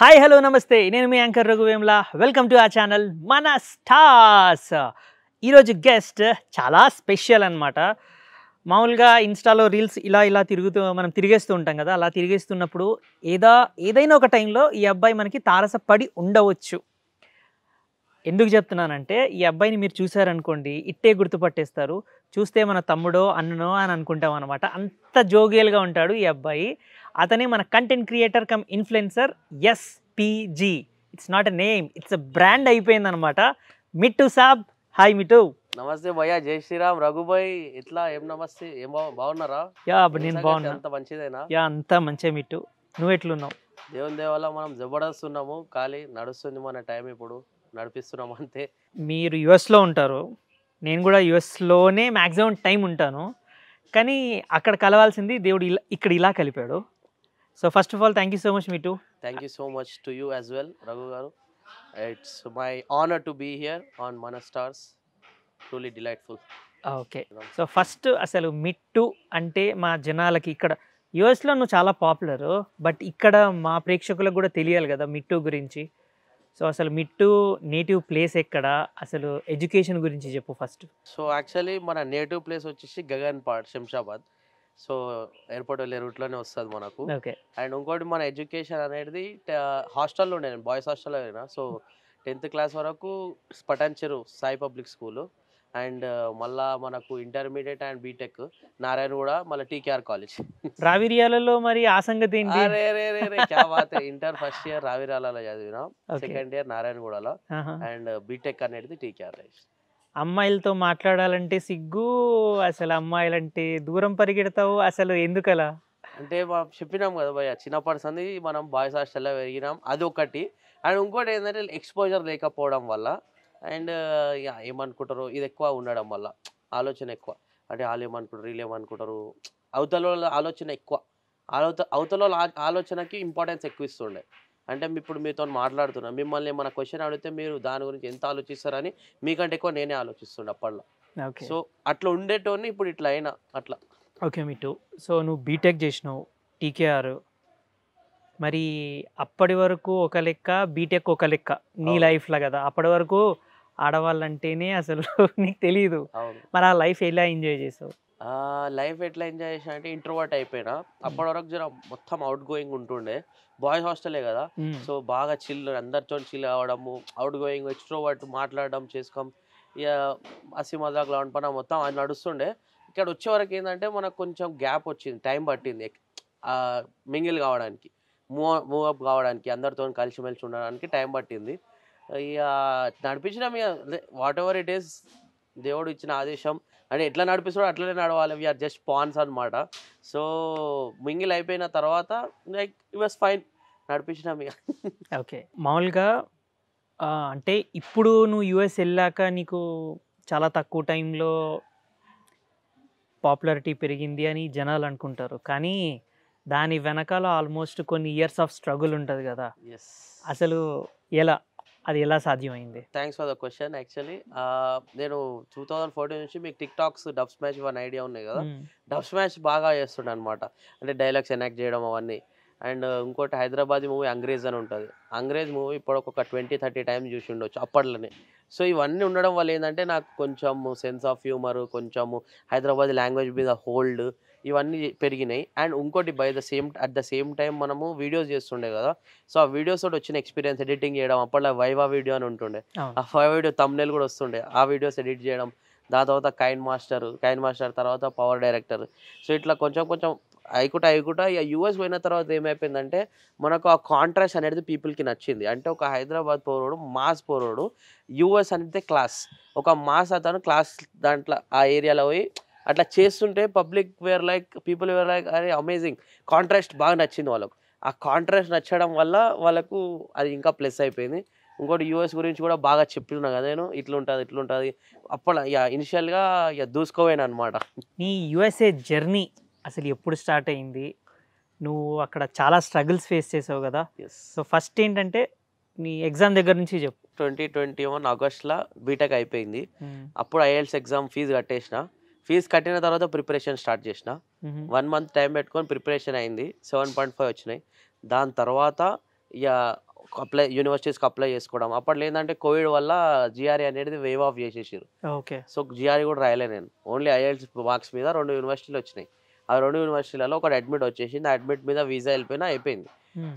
Hi hello నమస్తే నేను మీ యాంకర్ రఘువేమ్లా వెల్కమ్ టు ఆ ఛానల్ మన స్టార్స్ ఈరోజు గెస్ట్ చాలా స్పెషల్ అనమాట మామూలుగా ఇన్స్టాలో రీల్స్ ఇలా ఇలా తిరుగుతూ మనం తిరిగేస్తూ ఉంటాం కదా అలా తిరిగేస్తున్నప్పుడు ఏదో ఏదైనా ఒక టైంలో ఈ అబ్బాయి మనకి తారసపడి ఉండవచ్చు ఎందుకు చెప్తున్నానంటే ఈ అబ్బాయిని మీరు చూశారనుకోండి ఇట్టే గుర్తుపట్టేస్తారు చూస్తే మన తమ్ముడో అన్ననో అని అనుకుంటాం అనమాట అంత జోగేలుగా ఉంటాడు ఈ అబ్బాయి అతనే మన content creator come influencer SPG it's not a name it's a brand అయిపోయింది అనమాట మిట్టు సాబ్ హాయ్ మిటు నమస్తే భయ్యా జై శ్రీరామ్ రఘుబాయ్ ఇట్లా ఏం నమస్తే ఏం బాగున్నారా యా నేను బాగున్నా అంత మంచిదేనా యా అంత మంచిదే మిట్టు నువ్వు ఎట్లున్నావు దేవుని దేవాల మనం జబర్దస్త్ ఉన్నాము ఖాళీ నడుస్తుంది మన టైం ఇప్పుడు నడిపిస్తున్నాం అంతే మీరు యుఎస్లో ఉంటారు నేను కూడా యుఎస్లోనే మ్యాక్సిమం టైం ఉంటాను కానీ అక్కడ కలవాల్సింది దేవుడు ఇలా ఇక్కడ ఇలా కలిపాడు so first of all thank you so much me too thank you so much to you as well Raghu garu it's my honour to be here on మన stars truly delightful okay so first అసలు మిట్టు అంటే మా జనాలకి ఇక్కడ యుఎస్లో నువ్వు చాలా popular but ఇక్కడ మా ప్రేక్షకులకు కూడా తెలియాలి కదా మిట్టు గురించి సో అసలు మిట్టు నేటివ్ ప్లేస్ ఎక్కడ అసలు ఎడ్యుకేషన్ గురించి చెప్పు ఫస్ట్ సో యాక్చువల్లీ మన నేటివ్ ప్లేస్ వచ్చేసి గగన్ పాడ్ శంషాబాద్ సో ఎయిర్పోర్ట్ వెళ్ళే రూట్లోనే వస్తుంది మనకు అండ్ ఇంకోటి మన ఎడ్యుకేషన్ అనేది హాస్టల్లో ఉండే నేను బాయ్స్ హాస్టల్లో అయినా సో టెన్త్ క్లాస్ వరకు Pathan Sai public school and మళ్ళా మనకు ఇంటర్మీడియట్ అండ్ బీటెక్ నారాయణ కూడా మళ్ళీ టీకేఆర్ కాలేజ్ రావిరియాలలో మరి ఆ సంగతి ఇంటర్ ఫస్ట్ ఇయర్ రావిరియాలలో చదివినాం సెకండ్ ఇయర్ నారాయణగూడలో అండ్ బీటెక్ అనేది టీకేఆర్ అమ్మాయిలతో మాట్లాడాలంటే సిగ్గు అసలు అమ్మాయిలంటే దూరం పరిగెడతావు అసలు ఎందుకలా అంటే మనం చెప్పినాం కదా భయ చిన్నప్పటి సంది మనం బాయ్స్ హాస్టల్లో పెరిగినాం అది ఒకటి అండ్ ఇంకోటి ఏంటంటే ఎక్స్పోజర్ లేకపోవడం వల్ల అండ్ ఏమనుకుంటారు ఇది ఎక్కువ ఉండడం వల్ల ఆలోచన ఎక్కువ అంటే వాళ్ళు ఏమనుకుంటారు వీళ్ళు ఏమనుకుంటారు అవతల ఆలోచన ఎక్కువ అవత అవతల ఆలోచనకి ఇంపార్టెన్స్ ఎక్కువ ఇస్తుండే అంటే ఇప్పుడు మీతో మాట్లాడుతున్నా మిమ్మల్ని ఏమైనా క్వశ్చన్ అడిగితే మీరు దాని గురించి ఎంత ఆలోచిస్తారని మీకంటే ఎక్కువ నేనే ఆలోచిస్తుండే అప్పట్లో సో అట్లా ఉండేటోని ఇప్పుడు ఇట్లా అయినా అట్లా ఓకే మీ టూ సో నువ్వు బీటెక్ చేసినావు టీకేఆర్ మరి అప్పటి వరకు ఒక లెక్క బీటెక్ ఒక లెక్క నీ లైఫ్లో కదా అప్పటి వరకు ఆడవాళ్ళంటేనే అసలు నీకు తెలియదు మరి ఆ లైఫ్ ఎలా ఎంజాయ్ చేసావు లైఫ్ ఎట్లా ఎంజాయ్ చేసిన అంటే ఇంట్రోవర్ట్ అయిపోయినా అప్పటి వరకు జర మొత్తం అవుట్ గోయింగ్ ఉంటుండే బాయ్స్ హాస్టలే కదా సో బాగా చిల్ అందరితో చిల్ అవడము అవుట్ గోయింగ్ ఎక్స్ట్రోవర్ట్ మాట్లాడడం చేసుకోం ఇక అసి మజాకులు లాంటి మొత్తం అది నడుస్తుండే ఇక్కడ వచ్చే వరకు ఏంటంటే మనకు కొంచెం గ్యాప్ వచ్చింది టైం పట్టింది మింగిల్ కావడానికి మూవ్ మూవ్ అప్ కావడానికి అందరితో కలిసిమెలిసి ఉండడానికి టైం పట్టింది ఇక నడిపించిన వాట్ ఎవర్ ఇట్ ఈస్ దేవుడు ఇచ్చిన ఆదేశం అని ఎట్లా నడిపిస్తాడో అట్లనే నడవాలి వీఆర్ జస్ట్ పాన్స్ అనమాట సో మింగిల్ అయిపోయిన తర్వాత లైక్ ఇట్ వాస్ ఫైన్ నడిపించిన ఇక ఓకే మామూలుగా అంటే ఇప్పుడు నువ్వు యుఎస్ వెళ్ళాక నీకు చాలా తక్కువ టైంలో పాపులారిటీ పెరిగింది అని జనాలు అనుకుంటారు కానీ దాని వెనకాల ఆల్మోస్ట్ కొన్ని ఇయర్స్ ఆఫ్ స్ట్రగుల్ ఉంటుంది కదా అసలు ఎలా అది ఎలా సాధ్యమైంది thanks for the question actually నేను టూ థౌజండ్ ఫోర్టీన్ నుంచి మీకు టిక్ టాక్స్ డబ్ స్మాష్ ఇవన్నీ ఐడియా ఉన్నాయి కదా డబ్ స్మాష్ బాగా చేస్తుండే అనమాట అంటే డైలాగ్స్ ఎనాక్ట్ చేయడం అవన్నీ అండ్ ఇంకోటి హైదరాబాద్ మూవీ అంగ్రేజ్ అని ఉంటుంది అంగ్రేజ్ మూవీ ఇప్పుడు ఒక ట్వంటీ థర్టీ టైమ్స్ చూసి ఉండొచ్చు అప్పట్లోనే సో ఇవన్నీ ఉండడం వల్ల ఏంటంటే నాకు కొంచెం సెన్స్ ఆఫ్ హ్యూమర్ కొంచెము హైదరాబాద్ లాంగ్వేజ్ మీద హోల్డ్ ఇవన్నీ పెరిగినాయి అండ్ ఇంకోటి by the same at the same time మనము వీడియోస్ చేస్తుండే కదా సో ఆ వీడియోస్ తోటి వచ్చిన ఎక్స్పీరియన్స్ ఎడిటింగ్ చేయడం అప్పట్లో వైవా వీడియో అని ఉంటుండే ఆ వైవా వీడియో తమ్నేల్ కూడా వస్తుండే ఆ వీడియోస్ ఎడిట్ చేయడం దాని తర్వాత కైన్ మాస్టర్ కైన్ మాస్టర్ తర్వాత పవర్ డైరెక్టర్ సో ఇట్లా కొంచెం కొంచెం అయికుట అయికుట ఇక యూఎస్ పోయిన తర్వాత ఏమైపోయిందంటే మనకు ఆ కాంట్రాస్ట్ అనేది పీపుల్కి నచ్చింది అంటే ఒక హైదరాబాద్ పోరోడు మాస్ పోరోడు యూఎస్ అనేది క్లాస్ ఒక మాస్ అతను క్లాస్ దాంట్లో ఆ ఏరియాలో పోయి అట్లా చేస్తుంటే public were like people were like అది అమేజింగ్ కాంట్రాస్ట్ బాగా నచ్చింది వాళ్ళకు ఆ కాంట్రాస్ట్ నచ్చడం వల్ల వాళ్ళకు అది ఇంకా ప్లస్ అయిపోయింది ఇంకోటి యూఎస్ గురించి కూడా బాగా చెప్పినా కదా నేను ఉంటుంది ఇట్లా ఉంటుంది అప్పుడు ఇక ఇనిషియల్గా ఇక దూసుకోవాను అనమాట నీ యుఎస్ఏ జర్నీ అసలు ఎప్పుడు స్టార్ట్ అయింది నువ్వు అక్కడ చాలా స్ట్రగుల్స్ ఫేస్ చేసావు కదా సో ఫస్ట్ ఏంటంటే నీ ఎగ్జామ్ దగ్గర నుంచి చెప్పు ట్వంటీ ట్వంటీ వన్ ఆగస్ట్లో బీటెక్ అయిపోయింది అప్పుడు ఐఎల్స్ ఎగ్జామ్ ఫీజు కట్టేసిన ఫీజు కట్టిన తర్వాత ప్రిపరేషన్ స్టార్ట్ చేసిన వన్ మంత్ టైం పెట్టుకొని ప్రిపరేషన్ అయింది సెవెన్ పాయింట్ ఫైవ్ వచ్చినాయి దాని తర్వాత ఇక అప్లై యూనివర్సిటీస్కి అప్లై చేసుకోవడం అప్పట్లో ఏంటంటే కోవిడ్ వల్ల జిఆర్ఏ అనేది వేవ్ ఆఫ్ చేసేసారు ఓకే సో జిఆర్ఈ కూడా రాయలే నేను ఓన్లీ ఐఎల్స్ మార్క్స్ మీద రెండు యూనివర్సిటీలు వచ్చినాయి ఆ రెండు యూనివర్సిటీలలో ఒకటి అడ్మిట్ వచ్చేసింది అడ్మిట్ మీద వీసా వెళ్ళిపోయినా అయిపోయింది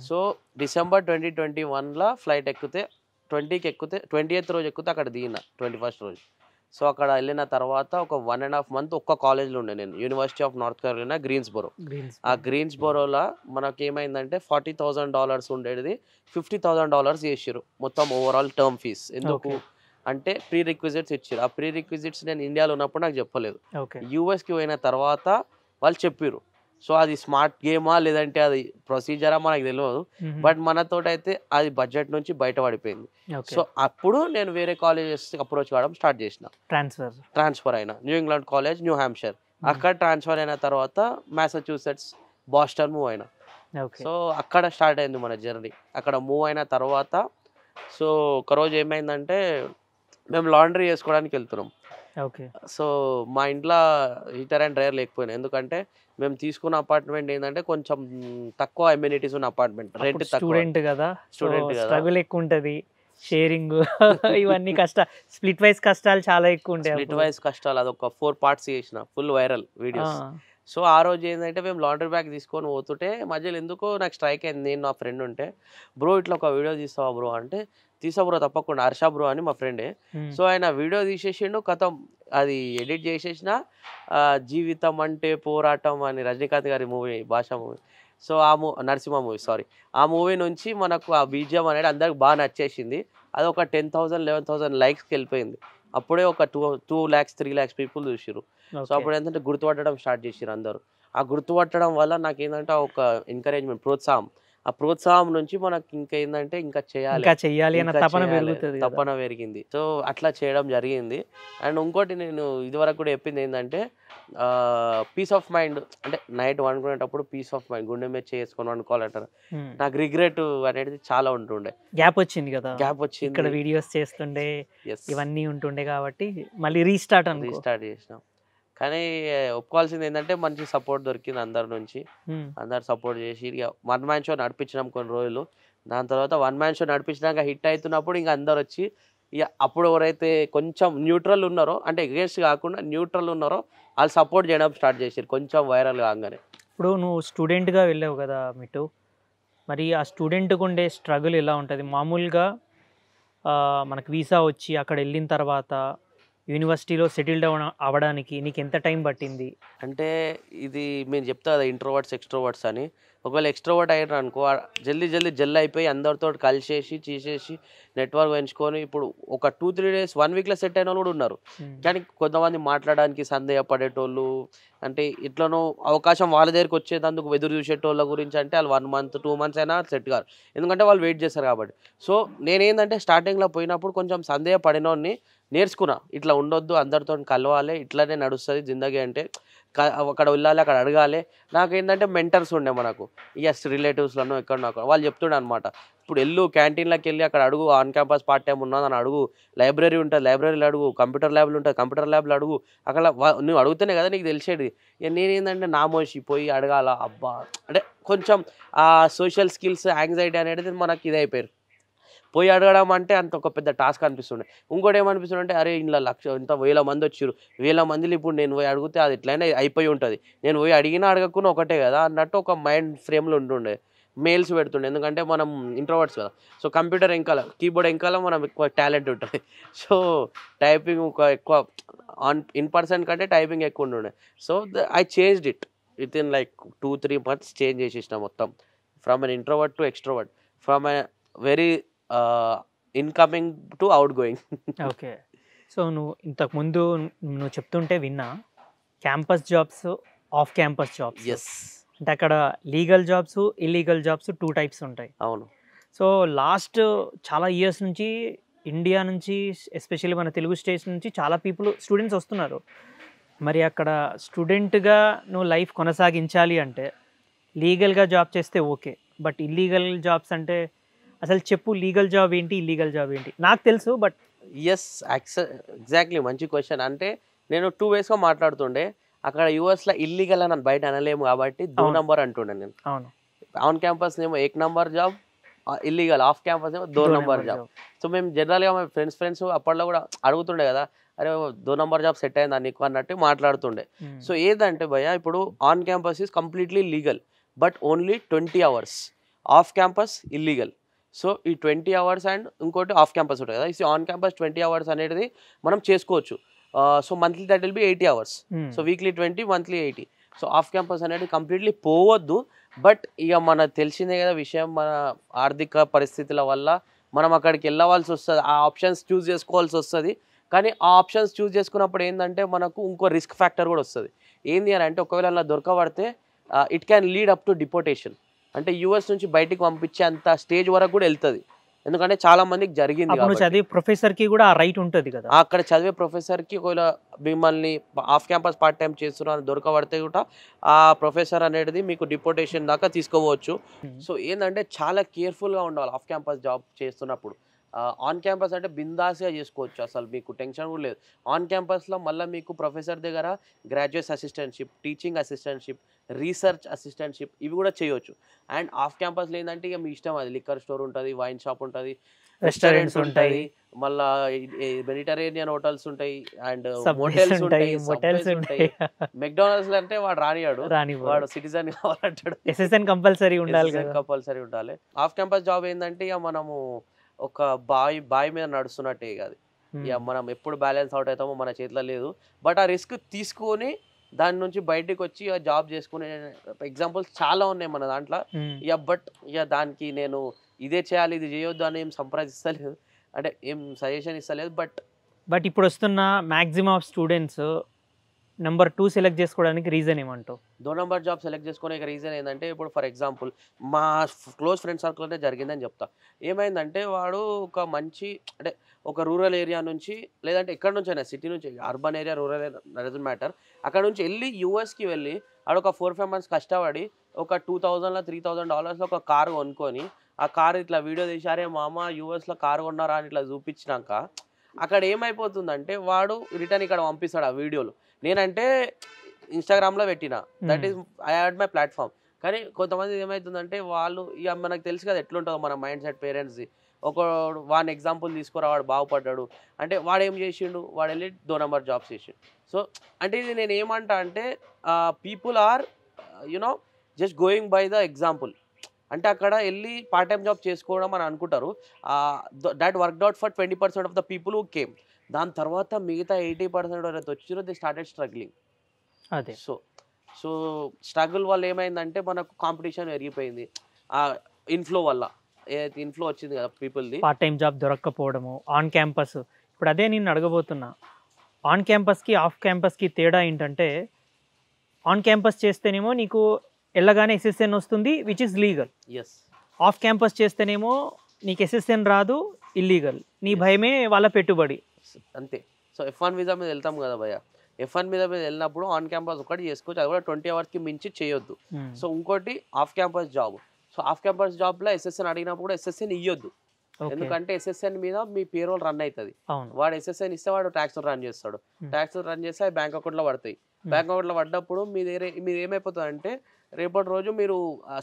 సో డిసెంబర్ ట్వంటీ ట్వంటీ వన్లో ఫ్లైట్ ఎక్కితే ట్వంటీకి ఎక్కితే ట్వంటీ ఎయిత్ రోజు ఎక్కితే అక్కడ దిగిన ట్వంటీ ఫస్ట్ రోజు సో అక్కడ వెళ్ళిన తర్వాత ఒక వన్ అండ్ హాఫ్ మంత్ ఒక్క కాలేజ్లో ఉండే నేను university of North Greens Greensboro ఆ గ్రీన్స్బోరోలో మనకి ఏమైందంటే ఫార్టీ థౌసండ్ డాలర్స్ ఉండేది ఫిఫ్టీ థౌసండ్ డాలర్స్ చేసిరు మొత్తం ఓవరాల్ టర్మ్ ఫీజ్ ఎందుకు అంటే ప్రీ రిక్విజిట్స్ ఇచ్చారు ఆ ప్రీ రిక్విజిట్స్ నేను ఇండియాలో ఉన్నప్పుడు నాకు చెప్పలేదు యూఎస్కి పోయిన తర్వాత వాళ్ళు చెప్పారు సో అది స్మార్ట్ గేమా లేదంటే అది ప్రొసీజరా మనకు తెలియదు బట్ మనతో అయితే అది బడ్జెట్ నుంచి బయట పడిపోయింది సో అప్పుడు నేను వేరే కాలేజెస్ అప్రోచ్ కావడం స్టార్ట్ చేసిన ట్రాన్స్ఫర్ ట్రాన్స్ఫర్ అయినా New England college New Hampshire అక్కడ ట్రాన్స్ఫర్ అయిన తర్వాత మ్యాసచ్యూసెట్స్ బాస్టన్ మూవ్ అయినా సో అక్కడ స్టార్ట్ అయింది మన జర్నీ అక్కడ మూవ్ అయిన తర్వాత సో ఒకరోజు ఏమైందంటే మేము లాండ్రీ చేసుకోవడానికి వెళ్తున్నాం సో మా ఇంట్లో హీటర్ అండ్ డ్రయర్ లేకపోయినా ఎందుకంటే మేము తీసుకున్న అపార్ట్మెంట్ ఏంటంటే కొంచెం తక్కువ అమ్యూనిటీస్ ఉన్న అపార్ట్మెంట్ రెంట్ స్టూడెంట్ కదా స్టూడెంట్ స్ట్రగుల్ ఎక్కువ ఉంటుంది షేరింగ్ ఇవన్నీ కష్ట స్ప్లిట్ వైస్ కష్టాలు చాలా ఎక్కువ ఉంటాయి స్ప్లిట్ వైస్ కష్టాలు అదొక ఫోర్ పార్ట్స్ చేసిన ఫుల్ వైరల్ వీడియోస్ సో ఆ రోజు ఏంటంటే మేము లాండ్రీ బ్యాగ్ తీసుకొని పోతుంటే మధ్యలో ఎందుకో నాకు స్ట్రైక్ అయింది నేను నా ఫ్రెండ్ ఉంటే బ్రో ఇట్లా ఒక వీడియో తీస్తావా బ్రో అంటే తీసా బ్రో తప్పకుండా హర్ష బ్రో అని మా ఫ్రెండే సో ఆయన వీడియో తీసేసిండు కథం అది ఎడిట్ చేసేసిన జీవితం అంటే పోరాటం అని రజనీకాంత్ గారి మూవీ భాష మూవీ సో ఆ మూ నరసింహ మూవీ సారీ ఆ మూవీ నుంచి మనకు ఆ బీజియం అనేది అందరికి బాగా నచ్చేసింది అది ఒక టెన్ థౌసండ్ లెవెన్ థౌసండ్ లైక్స్కి వెళ్ళిపోయింది అప్పుడే ఒక two two lakhs three lakhs people చూసిరు సో అప్పుడు ఏంటంటే గుర్తుపట్టడం స్టార్ట్ చేసిరు అందరు ఆ గుర్తుపట్టడం వల్ల నాకు ఏంటంటే ఒక ఎంకరేజ్మెంట్ ప్రోత్సాహం ఆ ప్రోత్సాహం నుంచి మనకి ఇంకా ఏంటంటే ఇంకా చేయాలి ఇంకా చేయాలి అన్న తపన పెరుగుతుంది తపన పెరిగింది సో అట్లా చేయడం జరిగింది అండ్ ఇంకోటి నేను ఇదివరకు కూడా చెప్పింది ఏంటంటే పీస్ ఆఫ్ మైండ్ అంటే నైట్ వండుకునేటప్పుడు పీస్ ఆఫ్ మైండ్ గుండె మీద చేసుకొని వండుకోవాలంటారు నాకు రిగ్రెట్ అనేది చాలా ఉంటుండే గ్యాప్ వచ్చింది కదా గ్యాప్ వచ్చింది ఇక్కడ వీడియోస్ చేస్తుండే ఇవన్నీ ఉంటుండే కాబట్టి మళ్ళీ రీస్టార్ట్ రీస్టార్ట్ చేసినాం కానీ ఒప్పుకోవాల్సింది ఏంటంటే మంచి సపోర్ట్ దొరికింది అందరి నుంచి అందరు సపోర్ట్ చేసి ఇక వన్ మ్యాన్ షో నడిపించినాం కొన్ని రోజులు దాని తర్వాత వన్ మ్యాన్ షో నడిపించినాక హిట్ అవుతున్నప్పుడు ఇంకా అందరు వచ్చి ఇక అప్పుడు ఎవరైతే కొంచెం న్యూట్రల్ ఉన్నారో అంటే ఎగేన్స్ట్ కాకుండా న్యూట్రల్ ఉన్నారో వాళ్ళు సపోర్ట్ చేయడం స్టార్ట్ చేసారు కొంచెం వైరల్ కాగానే ఇప్పుడు నువ్వు స్టూడెంట్గా వెళ్ళావు కదా మీటు మరి ఆ స్టూడెంట్కి ఉండే స్ట్రగుల్ ఎలా ఉంటుంది మామూలుగా మనకు వీసా వచ్చి అక్కడ వెళ్ళిన తర్వాత యూనివర్సిటీలో సెటిల్డ్ అవ్వడానికి నీకు ఎంత టైం పట్టింది అంటే ఇది మేము చెప్తా కదా ఇంట్రోవర్డ్స్ ఎక్స్ట్రోవర్ట్స్ అని ఒకవేళ ఎక్స్ట్రోవర్ట్ అయ్యారు అనుకో జల్దీ జల్దీ జల్ అయిపోయి అందరితో కలిసేసి చేసేసి నెట్వర్క్ పెంచుకొని ఇప్పుడు ఒక టూ త్రీ డేస్ వన్ వీక్లో సెట్ అయిన వాళ్ళు కూడా ఉన్నారు hmm. కానీ కొంతమంది మాట్లాడడానికి సందేహపడేటోళ్ళు అంటే ఇట్లనో అవకాశం వాళ్ళ దగ్గరికి వచ్చేటందుకు ఎదురు చూసేటోళ్ళ గురించి అంటే వాళ్ళు వన్ మంత్ టూ మంత్స్ అయినా సెట్ కారు ఎందుకంటే వాళ్ళు వెయిట్ చేస్తారు కాబట్టి సో నేనేందంటే స్టార్టింగ్లో పోయినప్పుడు కొంచెం సందేహపడినోడిని నేర్చుకున్నా ఇట్లా ఉండొద్దు అందరితో కలవాలి ఇట్లానే నడుస్తుంది జిందగీ అంటే అక్కడ వెళ్ళాలి అక్కడ అడగాలి నాకు ఏంటంటే మెంటర్స్ ఉండే మనకు ఎస్ రిలేటివ్స్లను ఎక్కడో అక్కడ వాళ్ళు చెప్తుండే అనమాట ఇప్పుడు వెళ్ళు క్యాంటీన్లోకి వెళ్ళి అక్కడ అడుగు ఆన్ క్యాంపస్ పార్ట్ టైం ఉన్నదని అడుగు లైబ్రరీ ఉంటుంది లైబ్రరీలో అడుగు కంప్యూటర్ ల్యాబ్లు ఉంటుంది కంప్యూటర్ ల్యాబ్లు అడుగు అక్కడ నువ్వు అడుగుతూనే కదా నీకు తెలిసేది నా నామోషి పోయి అడగాల అబ్బా అంటే కొంచెం ఆ సోషల్ స్కిల్స్ యాంగ్జైటీ అనేది మనకి ఇదైపోయారు పోయి అడగడం అంటే అంత ఒక పెద్ద టాస్క్ అనిపిస్తుండే ఇంకోటి ఏమనిపిస్తుండే అంటే అరే ఇంట్లో లక్ష ఇంత వేల మంది వచ్చారు వేల మందిలో ఇప్పుడు నేను పోయి అడిగితే అది ఎట్లయినా అయిపోయి ఉంటుంది నేను పోయి అడిగినా అడగకున్నా ఒకటే కదా అన్నట్టు ఒక మైండ్ ఫ్రేమ్లో ఉంటుండే మెయిల్స్ పెడుతుండే ఎందుకంటే మనం ఇంట్రోవర్ట్స్ కదా సో కంప్యూటర్ ఎంకాల కీబోర్డ్ ఎంకాల మనం ఎక్కువ టాలెంట్ ఉంటుంది సో టైపింగ్ ఒక ఎక్కువ ఆన్ ఇన్ పర్సన్ కంటే టైపింగ్ ఎక్కువ ఉండే so I changed it with in like two three months change చేసేసిన మొత్తం from an introvert to extrovert from very incoming to out going okay so నువ్వు ఇంతకు ముందు నువ్వు చెప్తుంటే విన్నా campus jobs off campus jobs yes అంటే అక్కడ legal jobs illegal jobs two types ఉంటాయి అవును సో లాస్ట్ చాలా ఇయర్స్ నుంచి ఇండియా నుంచి ఎస్పెషల్లీ మన తెలుగు స్టేట్స్ నుంచి చాలా పీపుల్ స్టూడెంట్స్ వస్తున్నారు మరి అక్కడ స్టూడెంట్గా నువ్వు లైఫ్ కొనసాగించాలి అంటే లీగల్గా జాబ్ చేస్తే ఓకే బట్ ఇల్లీగల్ జాబ్స్ అంటే అసలు చెప్పు లీగల్ జాబ్ ఏంటి ఇల్లీగల్ జాబ్ ఏంటి నాకు తెలుసు బట్ ఎస్ ఎగ్జాక్ట్లీ మంచి క్వశ్చన్ అంటే నేను టూ వేస్గా మాట్లాడుతుండే అక్కడ యూఎస్లో ఇల్లీగల్ అని బయట అనలేము కాబట్టి టూ నెంబర్ అంటుండే నేను ఆన్ క్యాంపస్ ఏమో ఎక్ number job illegal off campus ఏమో దో నెంబర్ జాబ్ సో మేము జనరల్గా మేము ఫ్రెండ్స్ ఫ్రెండ్స్ అప్పట్లో కూడా అడుగుతుండే కదా అరే దో నంబర్ జాబ్ సెట్ అయిందా నీకు అన్నట్టు మాట్లాడుతుండే సో hmm. ఏదంటే భయ ఇప్పుడు on campus is completely legal but only twenty hours off campus illegal so ఈ ట్వంటీ అవర్స్ అండ్ ఇంకోటి ఆఫ్ క్యాంపస్ ఉంటుంది కదా ఈ ఆన్ క్యాంపస్ ట్వంటీ అవర్స్ అనేది మనం చేసుకోవచ్చు so monthly that will be eighty hours so weekly twenty monthly eighty so off campus అనేది completely పోవద్దు బట్ ఇక మన తెలిసిందే కదా విషయం మన ఆర్థిక పరిస్థితుల వల్ల మనం అక్కడికి వెళ్ళవలసి వస్తుంది ఆ ఆప్షన్స్ చూస్ చేసుకోవాల్సి వస్తుంది కానీ ఆ ఆప్షన్స్ చూస్ చేసుకున్నప్పుడు ఏంటంటే మనకు ఇంకో రిస్క్ ఫ్యాక్టర్ కూడా వస్తుంది ఏంది అని అంటే ఒకవేళ అలా దొరకబడితే it can lead up to deportation అంటే యుఎస్ నుంచి బయటికి అంత స్టేజ్ వరకు కూడా వెళ్తుంది ఎందుకంటే చాలా మందికి జరిగింది చదివే ప్రొఫెసర్ కి కూడా రైట్ ఉంటుంది కదా అక్కడ చదివే ప్రొఫెసర్ కి ఒకవేళ మిమ్మల్ని ఆఫ్ క్యాంపస్ పార్ట్ టైం చేస్తున్నారు దొరకబడితే కూడా ఆ ప్రొఫెసర్ అనేది మీకు డిపోటేషన్ దాకా తీసుకోవచ్చు సో ఏంటంటే చాలా కేర్ఫుల్ గా ఉండాలి ఆఫ్ క్యాంపస్ జాబ్ చేస్తున్నప్పుడు ఆన్ క్యాంపస్ అంటే బిందాస్గా చేసుకోవచ్చు అసలు మీకు టెన్షన్ కూడా లేదు ఆన్ క్యాంపస్లో మళ్ళీ మీకు ప్రొఫెసర్ దగ్గర గ్రాడ్యుయేట్ అసిస్టెంట్షిప్ టీచింగ్ అసిస్టెంట్షిప్ రీసెర్చ్ అసిస్టెంట్షిప్ ఇవి కూడా చేయొచ్చు అండ్ ఆఫ్ క్యాంపస్లో ఏంటంటే ఇక మీ ఇష్టం అది లిక్కర్ స్టోర్ ఉంటుంది వైన్ షాప్ ఉంటుంది రెస్టారెంట్స్ ఉంటాయి మళ్ళీ మెడిటరేనియన్ హోటల్స్ ఉంటాయి అండ్ హోటల్స్ ఉంటాయి హోటల్స్ ఉంటాయి మెక్డానల్డ్స్ అంటే వాడు రానియాడు వాడు సిటిజన్ కావాలంటాడు ఎస్ఎస్ఎన్ కంపల్సరీ ఉండాలి కంపల్సరీ ఉండాలి ఆఫ్ క్యాంపస్ జాబ్ ఏంటంటే ఇక మనము ఒక బావి బావి మీద నడుస్తున్నట్టే కాదు ఇక మనం ఎప్పుడు బ్యాలెన్స్ అవుట్ అవుతామో మన చేతిలో లేదు బట్ ఆ రిస్క్ తీసుకొని దాని నుంచి బయటకు వచ్చి ఇక జాబ్ చేసుకునే ఎగ్జాంపుల్స్ చాలా ఉన్నాయి మన దాంట్లో ఇక బట్ ఇక దానికి నేను ఇదే చేయాలి ఇది చేయొద్దు అని ఏం సంప్రదిస్తలేదు అంటే ఏం సజెషన్ ఇస్తలేదు బట్ బట్ ఇప్పుడు వస్తున్న maximum of students number two select చేసుకోవడానికి రీజన్ ఏమంటావు దో నెంబర్ జాబ్ సెలెక్ట్ చేసుకునే రీజన్ ఏంటంటే ఇప్పుడు ఫర్ ఎగ్జాంపుల్ మా క్లోజ్ ఫ్రెండ్ సర్కిల్లోనే జరిగిందని చెప్తా ఏమైందంటే వాడు ఒక మంచి అంటే ఒక రూరల్ ఏరియా నుంచి లేదంటే ఎక్కడి నుంచి అయినా సిటీ నుంచి urban area rural area matter అక్కడ నుంచి వెళ్ళి యూఎస్కి వెళ్ళి వాడు ఒక ఫోర్ ఫైవ్ మంత్స్ కష్టపడి ఒక టూ థౌజండ్లో త్రీ థౌజండ్ డాలర్స్లో ఒక కారు కొనుక్కొని ఆ కారు ఇట్లా వీడియో తీశారే మామ యూఎస్లో కారు కొన్నారా అని ఇట్లా చూపించినాక అక్కడ ఏమైపోతుందంటే వాడు రిటర్న్ ఇక్కడ పంపిస్తాడు ఆ వీడియోలు నేనంటే ఇన్స్టాగ్రామ్లో పెట్టిన that is I had my platform కానీ కొంతమంది ఏమవుతుందంటే వాళ్ళు ఇక మనకు తెలుసు కదా ఎట్లుంటుందో మన మైండ్ సెట్ పేరెంట్స్ది ఒక వాడిని ఎగ్జాంపుల్ తీసుకురా వాడు బాగుపడ్డాడు అంటే వాడు ఏం చేసిండు వాడు వెళ్ళి దో నెంబర్ జాబ్స్ చేసిండు సో అంటే ఇది నేను ఏమంటా అంటే people are you know just going by the example అంటే అక్కడ వెళ్ళి పార్ట్ టైం జాబ్ చేసుకోవడం అని అనుకుంటారు that worked out for twenty percent of the people who came దాని తర్వాత మిగతా ఎయిటీ పర్సెంట్ ఎవరైతే వచ్చిన ది స్టార్టెడ్ స్ట్రగ్లింగ్ అదే సో సో స్ట్రగుల్ వల్ల ఏమైందంటే మనకు కాంపిటీషన్ పెరిగిపోయింది ఆ ఇన్ఫ్లో వల్ల ఏదైతే ఇన్ఫ్లో వచ్చింది కదా పీపుల్ది పార్ట్ టైం జాబ్ దొరక్కపోవడము ఆన్ క్యాంపస్ ఇప్పుడు అదే నేను అడగబోతున్నా ఆన్ క్యాంపస్కి ఆఫ్ క్యాంపస్కి తేడా ఏంటంటే ఆన్ క్యాంపస్ చేస్తేనేమో నీకు వెళ్ళగానే ఎస్ఎస్ఎన్ వస్తుంది which is legal yes off campus చేస్తేనేమో నీకు ఎస్ఎస్ఎన్ రాదు ఇల్లీగల్ నీ భయమే వాళ్ళ పెట్టుబడి అంతే సో ఎఫ్ వన్ వీసా మీద వెళ్తాం కదా భయ ఎఫ్ వన్ మీద మీద వెళ్ళినప్పుడు ఆన్ క్యాంపస్ ఒకటి చేసుకోవచ్చు అది కూడా ట్వంటీ అవర్స్కి మించి చేయొద్దు hmm. సో ఇంకోటి off campus job so off campus జాబ్లో ఎస్ఎస్ఎన్ అడిగినప్పుడు కూడా ఎస్ఎస్ఎన్ ఇవ్వద్దు ఎందుకంటే ఎస్ఎస్ఎన్ మీద మీ పేరోల్ రన్ అవుతుంది వాడు ఎస్ఎస్ఎన్ ఇస్తే వాడు ట్యాక్స్ రన్ చేస్తాడు ట్యాక్స్ hmm. రన్ చేస్తే బ్యాంక్ అకౌంట్లో పడతాయి బ్యాంక్ hmm. అకౌంట్లో పడ్డప్పుడు మీ దగ్గర మీరు ఏమైపోతుంది అంటే రేపటి రోజు మీరు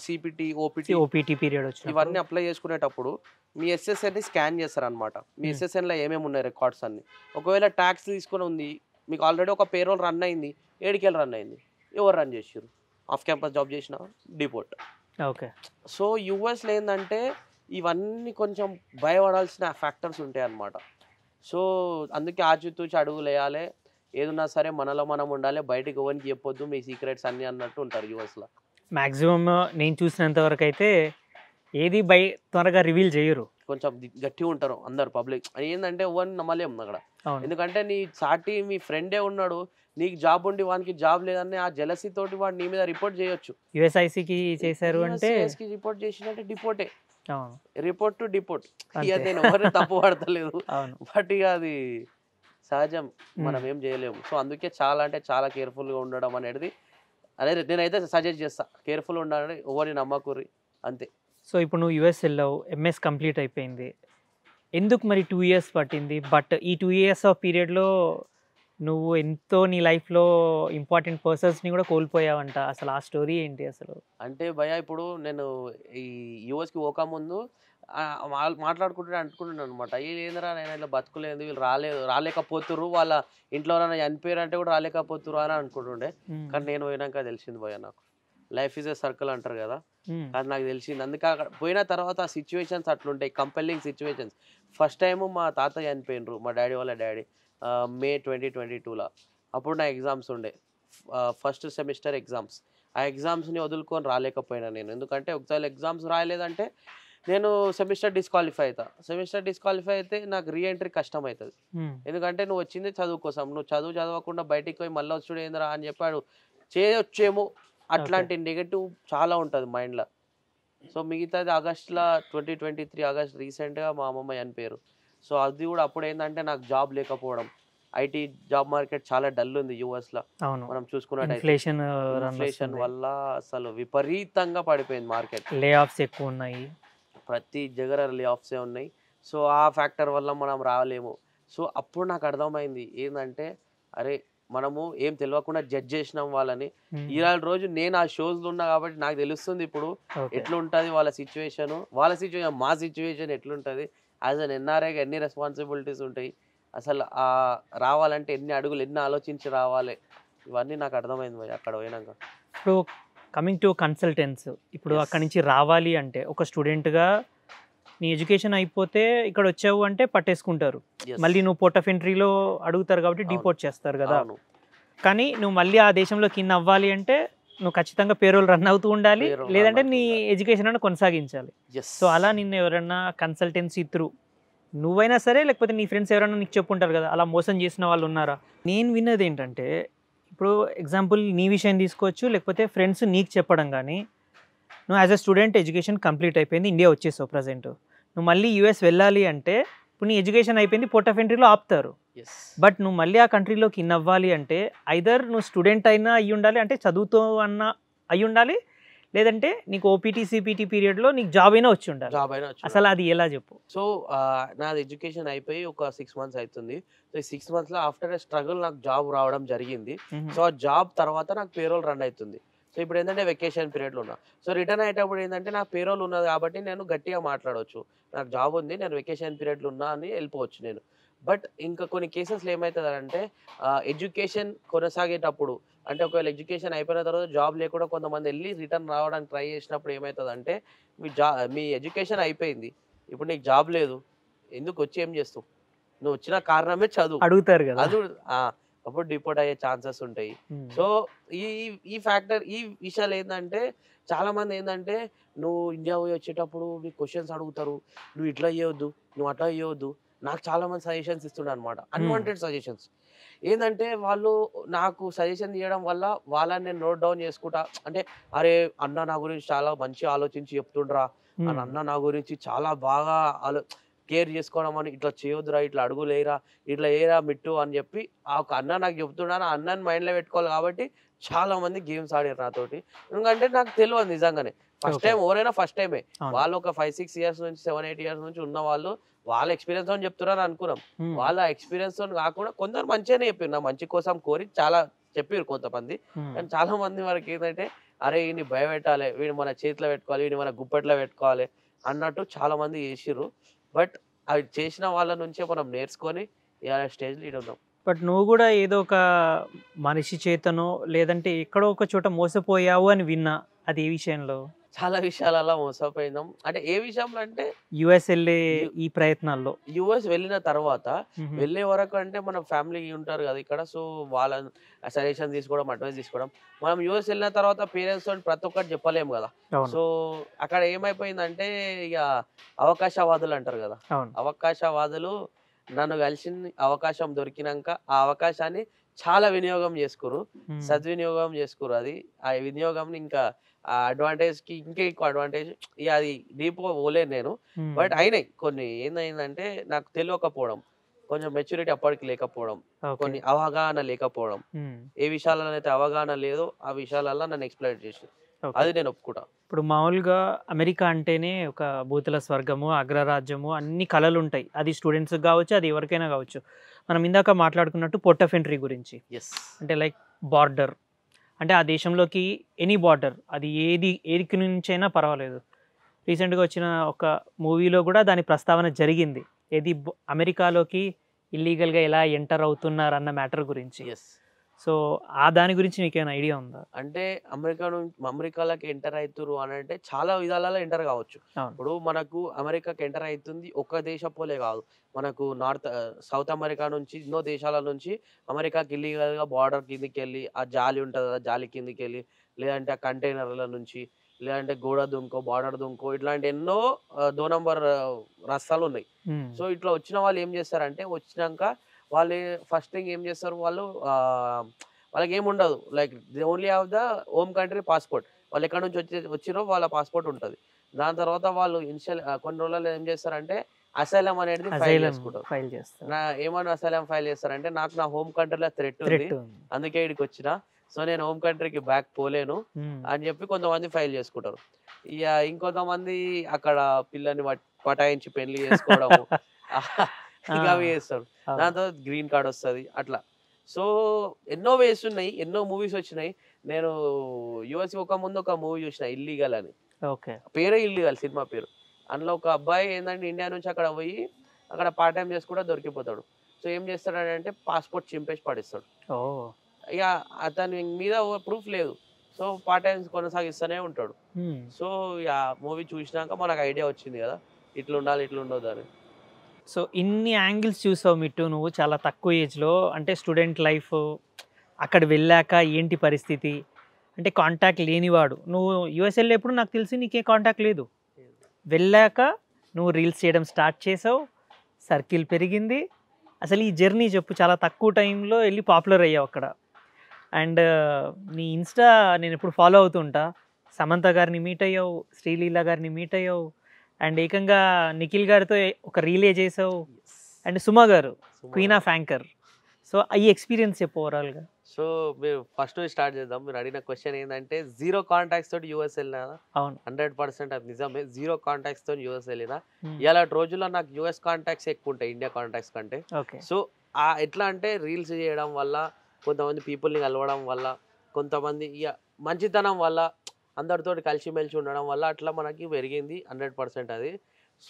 సిపిటి ఓపిటి ఓపీటీ పీరియడ్ వచ్చి ఇవన్నీ అప్లై చేసుకునేటప్పుడు మీ ఎస్ఎస్ఎన్ని స్కాన్ చేస్తారనమాట మీ ఎస్ఎస్ఎన్లో ఏమేమి ఉన్నాయి రికార్డ్స్ అన్ని ఒకవేళ ట్యాక్స్ తీసుకుని ఉంది మీకు ఆల్రెడీ ఒక పేరోల్ రన్ అయింది ఏడికెళ్ళి రన్ అయింది ఎవరు రన్ చేసారు ఆఫ్ క్యాంపస్ జాబ్ చేసిన డిపోర్ట్ ఓకే సో యుఎస్లో ఏంటంటే ఇవన్నీ కొంచెం భయపడాల్సిన ఫ్యాక్టర్స్ ఉంటాయి అన్నమాట సో అందుకే ఆచితూచి అడుగులు వేయాలి ఏదున్నా సరే మనలో మనం ఉండాలి బయటకు ఎవరికి చెప్పొద్దు మీ సీక్రెట్స్ అన్నీ అన్నట్టు ఉంటారు యూఎస్లో మ్యాక్సిమం నేను చూసినంత వరకు అయితే ఏది బై త్వరగా రివీల్ చేయరు కొంచెం గట్టిగా ఉంటారు అందరు పబ్లిక్ ఏంటంటే ఎవరిని నమ్మలేము అక్కడ ఎందుకంటే నీ సాటి మీ ఫ్రెండే ఉన్నాడు నీకు జాబ్ ఉండి వానికి జాబ్ లేదని ఆ జెలసీ తోటి వాడు నీ మీద రిపోర్ట్ చేయొచ్చు యుఎస్ఐసికి చేశారు అంటే రిపోర్ట్ చేసినట్టే డిపోర్టే రిపోర్ట్ టు డిపోర్ట్ ఇక నేను ఎవరిని తప్పు పడతలేదు బట్ ఇక అది సహజం మనం ఏం చేయలేము సో అందుకే చాలా అంటే చాలా కేర్ఫుల్గా ఉండడం అనేది అనేది నేనైతే సజెస్ట్ చేస్తా కేర్ఫుల్ ఉండాలని ఎవరిని నమ్మకూరి అంతే సో ఇప్పుడు నువ్వు యుఎస్ వెళ్ళావు ఎంఎస్ కంప్లీట్ అయిపోయింది ఎందుకు మరి టూ ఇయర్స్ పట్టింది బట్ ఈ టూ ఇయర్స్ ఆఫ్ పీరియడ్లో నువ్వు ఎంతో నీ లైఫ్లో ఇంపార్టెంట్ పర్సన్స్ని కూడా కోల్పోయావంట అసలు ఆ స్టోరీ ఏంటి అసలు అంటే భయ ఇప్పుడు నేను ఈ యూఎస్కి పోక ముందు మాట్లాడుకుంటే అంటుకుంటున్నాను అనమాట లేదురా నేను ఇట్లా బతుకులేదు వీళ్ళు రాలేదు రాలేకపోతురు వాళ్ళ ఇంట్లో చనిపోయారు అంటే కూడా రాలేకపోతురు అని అనుకుంటుండే కానీ నేను పోయినాక తెలిసింది పోయా నాకు లైఫ్ ఇస్ ఏ సర్కిల్ అంటారు కదా అది నాకు తెలిసింది అందుకే అక్కడ పోయిన తర్వాత ఆ సిచ్యువేషన్స్ అట్లుంటాయి కంపెల్లింగ్ సిచ్యువేషన్స్ ఫస్ట్ టైం మా తాత చనిపోయినరు మా డాడీ వాళ్ళ డాడీ మే ట్వంటీ ట్వంటీ టూలో అప్పుడు నా ఎగ్జామ్స్ ఉండే ఫస్ట్ సెమిస్టర్ ఎగ్జామ్స్ ఆ ఎగ్జామ్స్ని వదులుకొని రాలేకపోయినా నేను ఎందుకంటే ఒకసారి ఎగ్జామ్స్ రాయలేదంటే నేను సెమిస్టర్ డిస్క్వాలిఫై అవుతా సెమిస్టర్ డిస్క్వాలిఫై అయితే నాకు రీఎంట్రీ కష్టం అవుతుంది ఎందుకంటే నువ్వు వచ్చింది చదువు కోసం నువ్వు చదువు చదవకుండా బయటికి పోయి మళ్ళీ వచ్చి ఏందిరా అని చెప్పాడు చేయొచ్చేమో అట్లాంటి నెగటివ్ చాలా ఉంటుంది మైండ్లో సో మిగతాది ఆగస్ట్లో ట్వంటీ ట్వంటీ త్రీ ఆగస్ట్ రీసెంట్గా మా అమ్మమ్మ చనిపోయారు సో అది కూడా అప్పుడు ఏంటంటే నాకు జాబ్ లేకపోవడం ఐటీ జాబ్ మార్కెట్ చాలా డల్ ఉంది యుఎస్లో మనం చూసుకున్నట్టు వల్ల అసలు విపరీతంగా పడిపోయింది మార్కెట్ లే ఆఫ్స్ ఎక్కువ ఉన్నాయి ప్రతి దగ్గర లే ఆఫ్సే ఉన్నాయి సో ఆ ఫ్యాక్టర్ వల్ల మనం రాలేము సో అప్పుడు నాకు అర్థమైంది ఏంటంటే అరే మనము ఏం తెలియకుండా జడ్జ్ చేసినాం వాళ్ళని ఇవాళ రోజు నేను ఆ షోస్లో ఉన్నా కాబట్టి నాకు తెలుస్తుంది ఇప్పుడు ఎట్లుంటుంది వాళ్ళ సిచ్యువేషన్ వాళ్ళ సిచ్యువేషన్ మా సిచ్యువేషన్ ఎట్లుంటుంది యాజ్ అన్ ఎన్ఆర్ఐగా ఎన్ని రెస్పాన్సిబిలిటీస్ ఉంటాయి అసలు ఆ రావాలంటే ఎన్ని అడుగులు ఎన్ని ఆలోచించి రావాలి ఇవన్నీ నాకు అర్థమైంది అక్కడ పోయినాక ఇప్పుడు కమింగ్ టు కన్సల్టెన్స్ ఇప్పుడు అక్కడి నుంచి రావాలి అంటే ఒక స్టూడెంట్గా నీ ఎడ్యుకేషన్ అయిపోతే ఇక్కడ వచ్చావు అంటే పట్టేసుకుంటారు మళ్ళీ నువ్వు పోర్ట్ ఆఫ్ ఎంట్రీలో అడుగుతారు కాబట్టి డిపోర్ట్ చేస్తారు కదా కానీ నువ్వు మళ్ళీ ఆ దేశంలో కింద అవ్వాలి అంటే నువ్వు ఖచ్చితంగా పేరోలు రన్ అవుతూ ఉండాలి లేదంటే నీ ఎడ్యుకేషన్ అని కొనసాగించాలి సో అలా నిన్ను ఎవరైనా కన్సల్టెన్సీ త్రూ నువ్వైనా సరే లేకపోతే నీ ఫ్రెండ్స్ ఎవరైనా నీకు చెప్పుంటారు కదా అలా మోసం చేసిన వాళ్ళు ఉన్నారా నేను విన్నది ఏంటంటే ఇప్పుడు ఎగ్జాంపుల్ నీ విషయం తీసుకోవచ్చు లేకపోతే ఫ్రెండ్స్ నీకు చెప్పడం కానీ నువ్వు as a student education complete అయిపోయింది ఇండియా వచ్చేసావు ప్రజెంట్ నువ్వు మళ్ళీ యూఎస్ వెళ్ళాలి అంటే ఇప్పుడు నీ ఎడ్యుకేషన్ అయిపోయింది పోర్ట్ ఆఫ్ ఎంట్రీలో ఆపుతారు బట్ నువ్వు మళ్ళీ ఆ కంట్రీలోకి ఇన్ అవ్వాలి అంటే ఐదర్ నువ్వు స్టూడెంట్ అయినా అయ్యి ఉండాలి అంటే చదువుతో అన్న అయ్యి ఉండాలి లేదంటే నీకు ఓపీటీ సిపిటీ పీరియడ్లో నీకు జాబ్ అయినా వచ్చి ఉండాలి జాబ్ అయినా వచ్చి అసలు అది ఎలా చెప్పు సో నాది ఎడ్యుకేషన్ అయిపోయి ఒక సిక్స్ మంత్స్ అవుతుంది సో ఈ సిక్స్ మంత్స్లో ఆఫ్టర్ స్ట్రగుల్ నాకు జాబ్ రావడం జరిగింది సో ఆ జాబ్ తర్వాత నాకు పేరోల్ రన్ అవుతుంది సో ఇప్పుడు ఏంటంటే వెకేషన్ పీరియడ్లో ఉన్నా సో రిటర్న్ అయ్యేటప్పుడు ఏంటంటే నా పేరోల్ ఉన్నది కాబట్టి నేను గట్టిగా మాట్లాడవచ్చు నాకు జాబ్ ఉంది నేను వెకేషన్ పీరియడ్లో ఉన్నా అని వెళ్ళిపోవచ్చు నేను బట్ ఇంకా కొన్ని కేసెస్లో అంటే ఎడ్యుకేషన్ కొనసాగేటప్పుడు అంటే ఒకవేళ ఎడ్యుకేషన్ అయిపోయిన తర్వాత జాబ్ లేకుండా కొంతమంది వెళ్ళి రిటర్న్ రావడానికి ట్రై చేసినప్పుడు ఏమవుతుంది అంటే మీ జా మీ ఎడ్యుకేషన్ అయిపోయింది ఇప్పుడు నీకు జాబ్ లేదు ఎందుకు వచ్చి ఏం చేస్తావు నువ్వు వచ్చిన కారణమే చదువు అడుగుతారు కదా అది అప్పుడు డిపోర్ట్ అయ్యే ఛాన్సెస్ ఉంటాయి సో ఈ ఈ ఫ్యాక్టర్ ఈ విషయాలు ఏంటంటే చాలా మంది ఏంటంటే నువ్వు ఇండియా పోయి వచ్చేటప్పుడు మీ క్వశ్చన్స్ అడుగుతారు నువ్వు ఇట్లా అయ్యొద్దు నువ్వు అట్లా చేయొద్దు నాకు చాలా మంది సజెషన్స్ ఇస్తున్నారు అనమాట అన్వాంటెడ్ సజెషన్స్ ఏంటంటే వాళ్ళు నాకు సజెషన్ చేయడం వల్ల వాళ్ళని నేను నోట్ డౌన్ చేసుకుంటా అంటే అరే అన్న నా గురించి చాలా మంచి ఆలోచించి చెప్తుండ్రా అని అన్న నా గురించి చాలా బాగా ఆలో కేర్ చేసుకోవడం అని ఇట్లా చేయొద్దురా ఇట్లా అడుగులేయరా ఇట్లా ఏరా మిట్టు అని చెప్పి ఆ ఒక అన్న నాకు చెప్తున్నాను అన్నని మైండ్లో పెట్టుకోవాలి కాబట్టి చాలా మంది గేమ్స్ ఆడారు నాతోటి ఎందుకంటే నాకు తెలియదు నిజంగానే ఫస్ట్ టైం ఎవరైనా ఫస్ట్ టైమే వాళ్ళు ఒక ఫైవ్ సిక్స్ ఇయర్స్ నుంచి సెవెన్ ఎయిట్ ఇయర్స్ నుంచి ఉన్న వాళ్ళు వాళ్ళ ఎక్స్పీరియన్స్ తో చెప్తున్నారు అనుకున్నాం వాళ్ళ ఎక్స్పీరియన్స్ తో కాకుండా కొందరు మంచిగానే చెప్పారు నా మంచి కోసం కోరి చాలా చెప్పారు కొంతమంది కానీ చాలా మంది వరకు ఏంటంటే అరే వీడిని భయపెట్టాలి వీడిని మన చేతిలో పెట్టుకోవాలి వీడిని మన గుప్పెట్లో పెట్టుకోవాలి అన్నట్టు చాలా మంది చేసిర్రు బట్ అవి చేసిన వాళ్ళ నుంచే మనం నేర్చుకొని ఇలా స్టేజ్ ఇటు ఉన్నాం బట్ నువ్వు కూడా ఏదో ఒక మనిషి చేతనో లేదంటే ఎక్కడో ఒక చోట మోసపోయావు అని విన్నా అది ఏ విషయంలో చాలా విషయాలలో మోసపోయిందాం మోసపోయినాం అంటే ఏ విషయంలో అంటే యుఎస్ వెళ్ళే ఈ ప్రయత్నాల్లో యుఎస్ వెళ్ళిన తర్వాత వెళ్ళే వరకు అంటే మన ఫ్యామిలీ ఉంటారు కదా ఇక్కడ సో వాళ్ళ సజెషన్ తీసుకోవడం అడ్వైస్ తీసుకోవడం మనం యుఎస్ వెళ్ళిన తర్వాత పేరెంట్స్ తోటి ప్రతి ఒక్కటి చెప్పలేము కదా సో అక్కడ ఏమైపోయిందంటే ఇక అవకాశవాదులు అంటారు కదా అవకాశవాదులు నన్ను కలిసి అవకాశం దొరికినాక ఆ అవకాశాన్ని చాలా వినియోగం చేసుకురు సద్వినియోగం చేసుకురు అది ఆ వినియోగం ఇంకా ఆ అడ్వాంటేజ్ కి ఇంకా ఎక్కువ అడ్వాంటేజ్ అది డీప్గా పోలేదు నేను బట్ అయినాయి కొన్ని ఏందైందంటే నాకు తెలియకపోవడం కొంచెం మెచ్యూరిటీ అప్పటికి లేకపోవడం కొన్ని అవగాహన లేకపోవడం ఏ విషయాలలో అయితే అవగాహన లేదో ఆ విషయాలలో నన్ను ఎక్స్ప్లెయిన్ చేసి అది నేను ఒప్పుకుంటా ఇప్పుడు మామూలుగా అమెరికా అంటేనే ఒక భూతుల స్వర్గము అగ్రరాజ్యము అన్ని కళలు ఉంటాయి అది స్టూడెంట్స్ కావచ్చు అది ఎవరికైనా కావచ్చు మనం ఇందాక మాట్లాడుకున్నట్టు ఎంట్రీ గురించి అంటే లైక్ బార్డర్ అంటే ఆ దేశంలోకి ఎనీ బార్డర్ అది ఏది ఏదికి నుంచైనా పర్వాలేదు రీసెంట్గా వచ్చిన ఒక మూవీలో కూడా దాని ప్రస్తావన జరిగింది ఏది అమెరికాలోకి ఇల్లీగల్గా ఎలా ఎంటర్ అవుతున్నారు అన్న మ్యాటర్ గురించి ఎస్ సో ఆ దాని గురించి ఏమైనా ఐడియా ఉందా అంటే అమెరికా నుంచి అమెరికాలోకి ఎంటర్ అవుతురు అని అంటే చాలా విధాలలో ఎంటర్ కావచ్చు ఇప్పుడు మనకు అమెరికాకి ఎంటర్ అవుతుంది ఒక దేశ పోలే కాదు మనకు నార్త్ సౌత్ అమెరికా నుంచి ఎన్నో దేశాల నుంచి అమెరికాకి గా బార్డర్ కిందికి వెళ్ళి ఆ జాలి ఉంటుంది ఆ జాలి కిందికి వెళ్ళి లేదంటే ఆ కంటైనర్ల నుంచి లేదంటే గోడ దుంకో బార్డర్ దుంకో ఇట్లాంటి ఎన్నో దో నంబర్ రస్తాలు ఉన్నాయి సో ఇట్లా వచ్చిన వాళ్ళు ఏం చేస్తారంటే వచ్చినాక వాళ్ళు ఫస్ట్ థింగ్ ఏం చేస్తారు వాళ్ళు వాళ్ళకి ఏమి ఉండదు like the only of the home country passport వాళ్ళు ఎక్కడి నుంచి వచ్చి వచ్చినో వాళ్ళ పాస్పోర్ట్ ఉంటుంది దాని తర్వాత వాళ్ళు ఇన్షియల్ కొన్ని రోజుల్లో ఏం చేస్తారంటే అసైలం అనేది ఫైల్ చేసుకుంటారు ఫైల్ చేస్తారు నా ఏమన్నా అసైలం ఫైల్ చేస్తారంటే నాకు నా హోమ్ కంట్రీలో థ్రెట్ ఉంది అందుకే ఇక్కడికి వచ్చిన సో నేను హోమ్ కంట్రీకి బ్యాక్ పోలేను అని చెప్పి కొంతమంది ఫైల్ చేసుకుంటారు ఇక ఇంకొంతమంది అక్కడ పిల్లని పటాయించి పెళ్లి చేసుకోవడం ఇక అవి చేస్తాడు దాని తర్వాత గ్రీన్ కార్డ్ వస్తుంది అట్లా సో ఎన్నో వేస్ ఉన్నాయి ఎన్నో మూవీస్ వచ్చినాయి నేను యుఎస్ ఒక ముందు ఒక మూవీ చూసిన ఇల్లీగల్ అని ఓకే పేరే ఇల్లీగల్ సినిమా పేరు అందులో ఒక అబ్బాయి ఏంటంటే ఇండియా నుంచి అక్కడ పోయి అక్కడ పార్ట్ టైం చేసి కూడా దొరికిపోతాడు సో ఏం చేస్తాడంటే పాస్పోర్ట్ చింపేసి పడిస్తాడు ఇక అతని మీద ప్రూఫ్ లేదు సో పార్ట్ టైం కొనసాగిస్తూనే ఉంటాడు సో ఇక మూవీ చూసినాక మనకు ఐడియా వచ్చింది కదా ఇట్లా ఉండాలి ఇట్లా ఉండదు అని సో ఇన్ని యాంగిల్స్ చూసావు మిట్టు నువ్వు చాలా తక్కువ ఏజ్లో అంటే స్టూడెంట్ లైఫ్ అక్కడ వెళ్ళాక ఏంటి పరిస్థితి అంటే కాంటాక్ట్ లేనివాడు నువ్వు యుఎస్ఎల్లో ఎప్పుడు నాకు తెలిసి నీకే కాంటాక్ట్ లేదు వెళ్ళాక నువ్వు రీల్స్ చేయడం స్టార్ట్ చేసావు సర్కిల్ పెరిగింది అసలు ఈ జర్నీ చెప్పు చాలా తక్కువ టైంలో వెళ్ళి పాపులర్ అయ్యావు అక్కడ అండ్ నీ ఇన్స్టా నేను ఎప్పుడు ఫాలో అవుతుంటా సమంత గారిని మీట్ అయ్యావు శ్రీలీల గారిని మీట్ అయ్యావు అండ్ ఏకంగా నిఖిల్ గారితో ఒక రీలే చేసావు and Suma garu queen of anchor so ఈ ఎక్స్పీరియన్స్ చెప్పు ఓవరాల్గా సో మీరు ఫస్ట్ స్టార్ట్ చేద్దాం మీరు అడిగిన క్వశ్చన్ ఏంటంటే జీరో కాంటాక్ట్స్ తోటి యూఎస్ వెళ్ళినా అవును హండ్రెడ్ పర్సెంట్ అది నిజమే జీరో కాంటాక్ట్స్ తోటి యూఎస్ వెళ్ళినా hmm. ఇలాంటి రోజుల్లో నాకు యూఎస్ కాంటాక్ట్స్ ఎక్కువ ఉంటాయి ఇండియా కాంటాక్ట్స్ కంటే సో ఆ ఎట్లా అంటే రీల్స్ చేయడం వల్ల కొంతమంది పీపుల్ని కలవడం వల్ల కొంతమంది ఇక మంచితనం వల్ల అందరితో కలిసిమెలిసి ఉండడం వల్ల అట్లా మనకి పెరిగింది హండ్రెడ్ పర్సెంట్ అది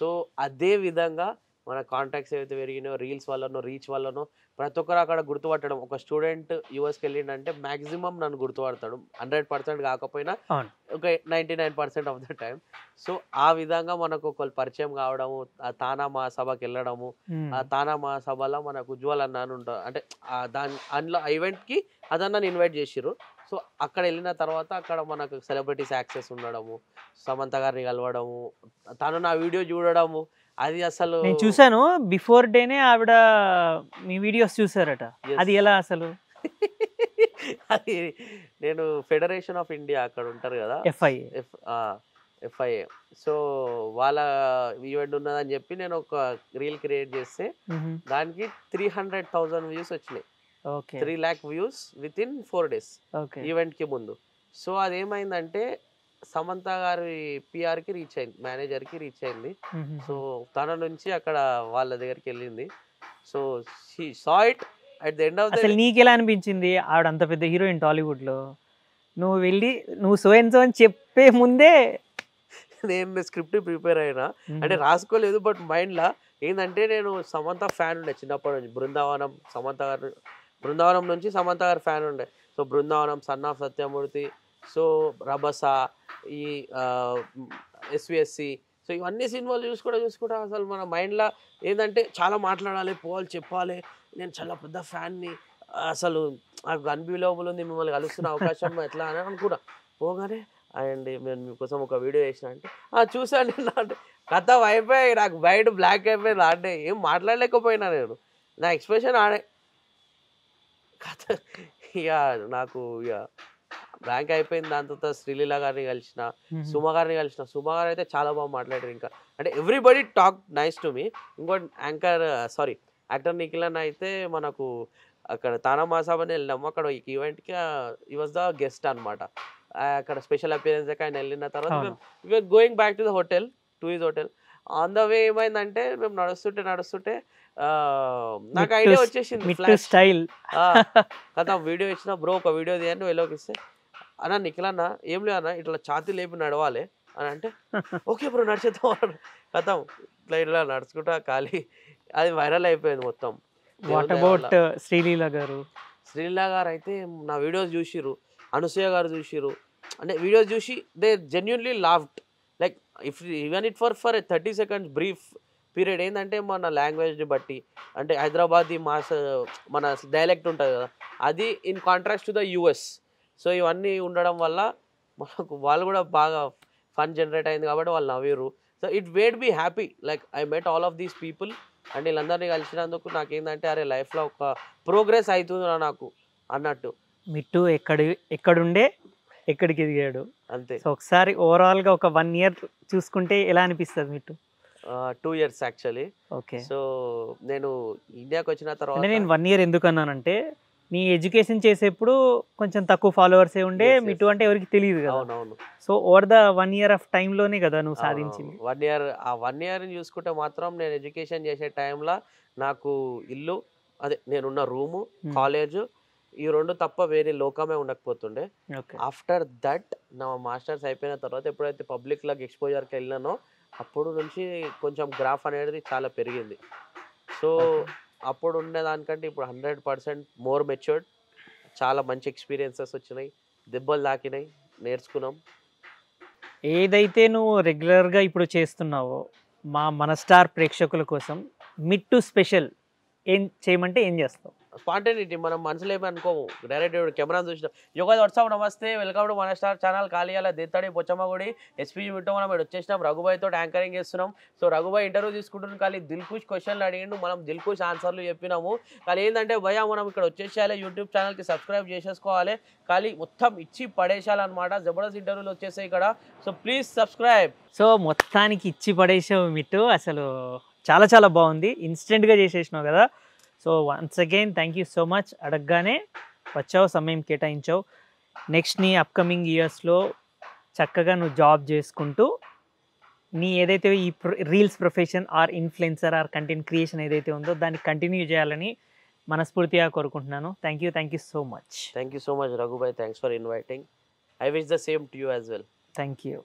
సో అదే విధంగా మన కాంటాక్ట్స్ ఏవైతే పెరిగినాయో రీల్స్ వల్లనో రీచ్ వల్లనో ప్రతి ఒక్కరు అక్కడ గుర్తుపట్టడం ఒక స్టూడెంట్ యూఎస్కి వెళ్ళిండంటే మాక్సిమం నన్ను గుర్తుపడతాడు హండ్రెడ్ పర్సెంట్ కాకపోయినా ఒక ninety nine percent of the time so ఆ విధంగా మనకు ఒక పరిచయం కావడము ఆ తానా మహాసభకి వెళ్ళడము ఆ తానా మహాసభలో మనకు ఉజ్వల్ అన్న అంటే దాని అందులో ఈవెంట్కి అదన్న ఇన్వైట్ చేసిర్రు సో అక్కడ వెళ్ళిన తర్వాత అక్కడ మనకు సెలబ్రిటీస్ యాక్సెస్ ఉండడము సమంత గారిని కలవడము తను నా వీడియో చూడడము అది అసలు నేను చూశాను బిఫోర్ డేనే ఆవిడ మీ వీడియోస్ చూసారట అది ఎలా అసలు అది నేను ఫెడరేషన్ ఆఫ్ ఇండియా అక్కడ ఉంటారు కదా ఎఫ్ఐ ఎఫ్ఐఏ సో వాళ్ళ ఈవెంట్ ఉన్నదని చెప్పి నేను ఒక రీల్ క్రియేట్ చేస్తే దానికి త్రీ హండ్రెడ్ థౌజండ్ వ్యూస్ వచ్చినాయి three lakh views with in four days event కి ముందు సో అదేమైందంటే సమంత గారి పిఆర్ కి రీచ్ అయింది మేనేజర్ కి రీచ్ అయింది సో తన నుంచి అక్కడ వాళ్ళ దగ్గరికి వెళ్ళింది so she saw it at the end of అసలు నీకు ఎలా అనిపించింది ఆవిడ అంత పెద్ద హీరోయిన్ టాలీవుడ్ లో నువ్వు వెళ్ళి నువ్వు సో అండ్ సో అని చెప్పే ముందే నేను స్క్రిప్ట్ ప్రిపేర్ అయినా అంటే రాసుకోలేదు బట్ మైండ్లో ఏంటంటే నేను సమంత ఫ్యాన్ ఉండే చిన్నప్పటి నుంచి బృందావనం సమంత గారు బృందావనం నుంచి సమంత గారు ఫ్యాన్ ఉండే so Brindavanam son of Satyamurthy so Rabhasa ఈ ఎస్విఎస్సి సో ఇవన్నీ సినిమాలు చూసుకుంటా చూసుకుంటా అసలు మన మైండ్లో ఏంటంటే చాలా మాట్లాడాలి పోవాలి చెప్పాలి నేను చాలా పెద్ద ఫ్యాన్ని అసలు అన్బిలోబుల్ ఉంది మిమ్మల్ని కలుస్తున్న అవకాశం ఎట్లా అని అనుకున్నా పోగానే అండ్ నేను మీకోసం ఒక వీడియో వేసినా అంటే చూసాను అంటే కథ అయిపోయాయి నాకు బయట బ్లాక్ అయిపోయింది అంటే ఏం మాట్లాడలేకపోయినా నేను నా ఎక్స్ప్రెషన్ ఆడే కథ ఇక నాకు ఇక ర్యాంక్ అయిపోయింది తర్వాత శ్రీలీల గారిని కలిసిన సుమ గారిని కలిసిన సుమ గారు అయితే చాలా బాగా మాట్లాడారు ఇంకా అంటే everybody talk nice to me ఇంకోటి యాంకర్ సారీ యాక్టర్ నిఖిల్ అయితే మనకు అక్కడ తానా మాసాబ్ అని వెళ్ళినాము అక్కడ ఈవెంట్కి ఈ వాజ్ ద గెస్ట్ అనమాట అక్కడ స్పెషల్ అపియరెన్స్ ఆయన వెళ్ళిన తర్వాత మేము going back to the hotel to his hotel on the way ఏమైందంటే మేము నడుస్తుంటే నడుస్తుంటే నాకు ఐడియా వచ్చేసింది స్టైల్ కదా వీడియో ఇచ్చిన బ్రో ఒక వీడియో తీయని నువ్వు ఎలోకి ఇస్తే అన్న నిఖిలన్న ఏం లేదు అన్న ఇట్లా ఛాతి లేపి నడవాలి అని అంటే ఓకే బ్రో నడిచేద్దాం అన్నాడు ఇట్లా ఇట్లా నడుచుకుంటా ఖాళీ అది వైరల్ అయిపోయింది మొత్తం వాట్ అబౌట్ uh, శ్రీలీల గారు శ్రీలీల గారు అయితే నా వీడియోస్ చూసిరు అనుసూయ గారు చూసిరు అంటే వీడియోస్ చూసి they genuinely laughed like if even it for for thirty seconds brief period ఏంటంటే మన లాంగ్వేజ్ని బట్టి అంటే హైదరాబాద్ మాస్ మన డైలెక్ట్ ఉంటుంది కదా అది in contract to the US so ఇవన్నీ ఉండడం వల్ల మనకు వాళ్ళు కూడా బాగా ఫన్ జనరేట్ అయింది కాబట్టి వాళ్ళు నవ్వరు so it would be happy like I met all of these people and వీళ్ళందరినీ కలిసినందుకు ఏంటంటే అరే లైఫ్లో ఒక ప్రోగ్రెస్ అవుతుందిరా నాకు అన్నట్టు మిట్టు ఎక్కడ ఎక్కడుండే ఎక్కడికి ఎదిగాడు అంతే సో ఒకసారి ఓవరాల్గా ఒక వన్ ఇయర్ చూసుకుంటే ఎలా అనిపిస్తుంది మిట్టు two years actually okay so నేను ఇండియాకి వచ్చిన తర్వాత నేను వన్ ఇయర్ ఎందుకు అన్నానంటే నీ ఎడ్యుకేషన్ చేసేప్పుడు కొంచెం తక్కువ ఫాలోవర్సే ఉండే మీటు అంటే ఎవరికి తెలియదు కదా అవునవును so over the one year of టైంలోనే కదా నువ్వు సాధించింది వన్ ఇయర్ ఆ వన్ ఇయర్ చూసుకుంటే మాత్రం నేను ఎడ్యుకేషన్ చేసే టైంలో నాకు ఇల్లు అదే నేనున్న రూము కాలేజు hmm. ఈ రెండు తప్ప వేరే లోకమే ఉండకపోతుండే ఆఫ్టర్ దట్ నా మాస్టర్స్ అయిపోయిన తర్వాత ఎప్పుడైతే పబ్లిక్లోకి ఎక్స్పోజర్కి వెళ్ళానో అప్పుడు నుంచి కొంచెం గ్రాఫ్ అనేది చాలా పెరిగింది సో అప్పుడు ఉండేదానికంటే ఇప్పుడు హండ్రెడ్ పర్సెంట్ మోర్ మెచ్యూర్డ్ చాలా మంచి ఎక్స్పీరియన్సెస్ వచ్చినాయి దెబ్బలు తాకినాయి నేర్చుకున్నాం ఏదైతే నువ్వు రెగ్యులర్గా ఇప్పుడు చేస్తున్నావో మా మన స్టార్ ప్రేక్షకుల కోసం మిట్టు స్పెషల్ ఏం చేయమంటే ఏం చేస్తావు స్పాంటేనిటీ మనం మనసులో ఏమనుకోము డైరెక్ట్ కెమెరాను చూసినాం యోగా వాట్సాప్ నమస్తే వెల్కమ్ టు మన స్టార్ ఛానల్ కాలియాల దేత్తడి గుడి ఎస్పీ మీటో మనం ఇక్కడ వచ్చేసినాం రఘుబాయ్ తోటి యాంకరింగ్ చేస్తున్నాం సో రఘుబాయ్ ఇంటర్వ్యూ తీసుకుంటున్నాం కానీ దిల్కుష్ క్వశ్చన్లు అడిగిండు మనం దిల్కుష్ ఆన్సర్లు చెప్పినాము కానీ ఏంటంటే భయ మనం ఇక్కడ వచ్చేసేయాలి యూట్యూబ్ ఛానల్కి సబ్స్క్రైబ్ చేసేసుకోవాలి కానీ మొత్తం ఇచ్చి పడేసాలన్నమాట జబర్దస్త్ ఇంటర్వ్యూలు వచ్చేసాయి ఇక్కడ సో ప్లీజ్ సబ్స్క్రైబ్ సో మొత్తానికి ఇచ్చి పడేసావు మిట్టు అసలు చాలా చాలా బాగుంది ఇన్స్టెంట్గా చేసేసినావు కదా so once again thank you so much అడగగానే వచ్చావు సమయం కేటాయించావు నెక్స్ట్ నీ అప్కమింగ్ ఇయర్స్లో చక్కగా నువ్వు జాబ్ చేసుకుంటూ నీ ఏదైతే ఈ reels profession or influencer or content creation ఏదైతే ఉందో దాన్ని కంటిన్యూ చేయాలని మనస్ఫూర్తిగా కోరుకుంటున్నాను thank you thank you so much thank you so much రఘుబాయ్ thanks for inviting I wish the same to you as well thank you